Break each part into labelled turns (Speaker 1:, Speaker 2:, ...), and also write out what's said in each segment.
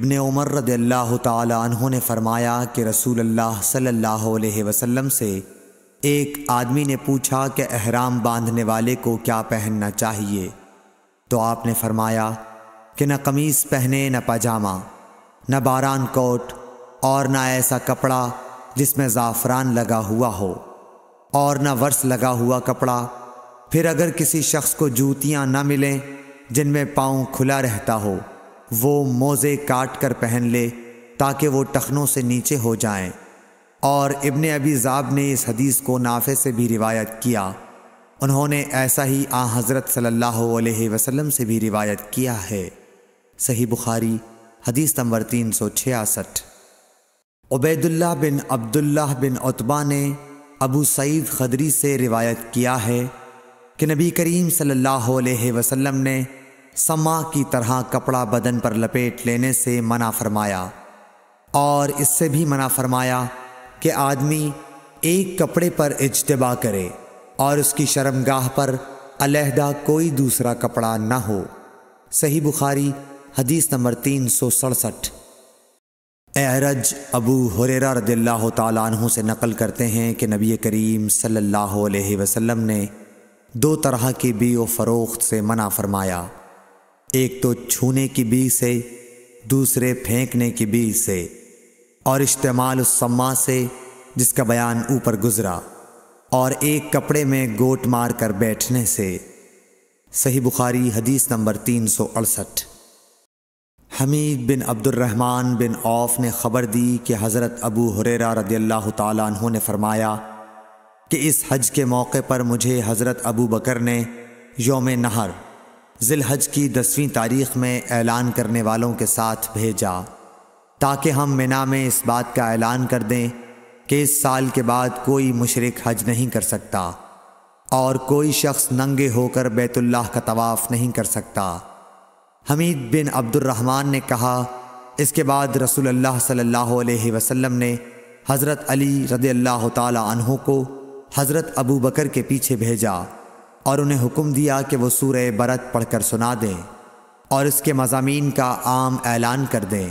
Speaker 1: इबन उमर रद्लाह तहों ने फरमाया कि रसूल अल्लाह सल्लल्लाहु अलैहि वसल्लम से एक आदमी ने पूछा कि अहराम बांधने वाले को क्या पहनना चाहिए तो आपने फरमाया कि न कमीज़ पहने न पजामा न बारान कोट और न ऐसा कपड़ा जिसमें ज़ाफ़रान लगा हुआ हो और न वर्ष लगा हुआ कपड़ा फिर अगर किसी शख्स को जूतियाँ न मिलें जिनमें पाँव खुला रहता हो वो मोज़े काट कर पहन ले ताकि वो टखनों से नीचे हो जाएं। और इब्न अबी ज़ाब ने इस हदीस को नाफे से भी रिवायत किया उन्होंने ऐसा ही आ हज़रत सल्लल्लाहु अलैहि वसल्लम से भी रिवायत किया है सही बुखारी हदीस नंबर तीन सौ छियासठ उबैदुल्ला बिन अब्दुल्लाह बिन उतबा ने अबू सईद खदरी से रिवायत किया है कि नबी करीम सल्लल्लाहु अलैहि वसल्लम ने समा की तरह कपड़ा बदन पर लपेट लेने से मना फरमाया और इससे भी मना फरमाया कि आदमी एक कपड़े पर इजतबा करे और उसकी शर्मगाह पर अलहदा कोई दूसरा कपड़ा ना हो सही बुखारी हदीस नंबर तीन सौ सड़सठ एहरज अबू हुरेरा रदिल्ला तु से नकल करते हैं कि नबी करीम सल्लल्लाहु अलैहि वसल्लम ने दो तरह के बी फरोख्त से मना फरमाया एक तो छूने की बीज से दूसरे फेंकने की बीज से और इस्तेमाल उस सम्मा से जिसका बयान ऊपर गुजरा और एक कपड़े में गोट मार कर बैठने से सही बुखारी हदीस नंबर तीन सौ अड़सठ Hamid bin Abdulrahman bin Auf ने ख़बर दी कि हज़रत अबू हुरेरा रदी अल्लाह तु ने फरमाया कि इस हज के मौके पर मुझे हज़रत अबू बकर ने योम नहर जिलहज की दसवीं तारीख में ऐलान करने वालों के साथ भेजा ताकि हम मिना में इस बात का ऐलान कर दें कि इस साल के बाद कोई मुशरक हज नहीं कर सकता और कोई शख्स नंगे होकर बैतुल्लाह का तवाफ़ नहीं कर सकता हमीद बिन अब्दुलरहमान ने कहा इसके बाद रसूल अल्लाह सल्लल्लाहु अलैहि वसल्लम ने हज़रत अली रदी अल्लाह तहों को हज़रत अबू बकर के पीछे भेजा और उन्हें हुक्म दिया कि वो सूर बरत पढ़कर सुना दें और इसके मजामीन का आम ऐलान कर दें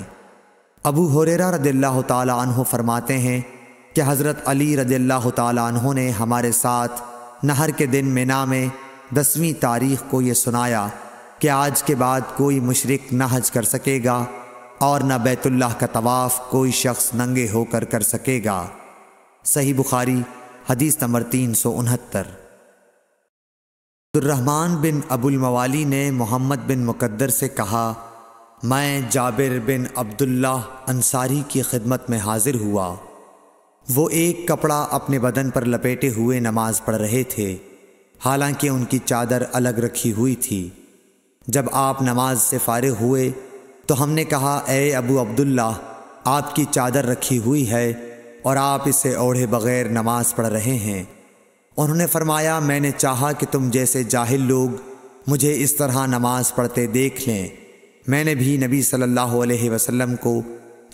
Speaker 1: अबू हुरेरा रदील्ला तु फरमाते हैं कि हज़रत अली रदील्ला तु ने हमारे साथ नहर के दिन मीना में दसवीं तारीख को ये सुनाया कि आज के बाद कोई मशरक न हज कर सकेगा और न बैतुल्लाह का तवाफ़ कोई शख्स नंगे होकर कर सकेगा सही बुखारी हदीस नंबर तीन सौ उनहत्तर रहमान बिन अबुलमवाली ने मोहम्मद बिन मुकद्दर से कहा मैं जाबिर बिन अब्दुल्ला अंसारी की खिदमत में हाजिर हुआ वो एक कपड़ा अपने बदन पर लपेटे हुए नमाज पढ़ रहे थे हालांकि उनकी चादर अलग रखी हुई थी जब आप नमाज से फारिग हुए तो हमने कहा ए अबू अब्दुल्ला आपकी चादर रखी हुई है और आप इसे ओढ़े बग़ैर नमाज पढ़ रहे हैं उन्होंने फरमाया मैंने चाहा कि तुम जैसे जाहिल लोग मुझे इस तरह नमाज़ पढ़ते देख लें मैंने भी नबी सल्लल्लाहु अलैहि वसल्लम को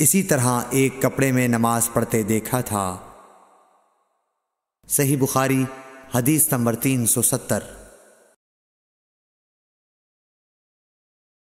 Speaker 1: इसी तरह एक कपड़े में नमाज़ पढ़ते देखा था सही बुखारी हदीस नंबर तीन सौ सत्तर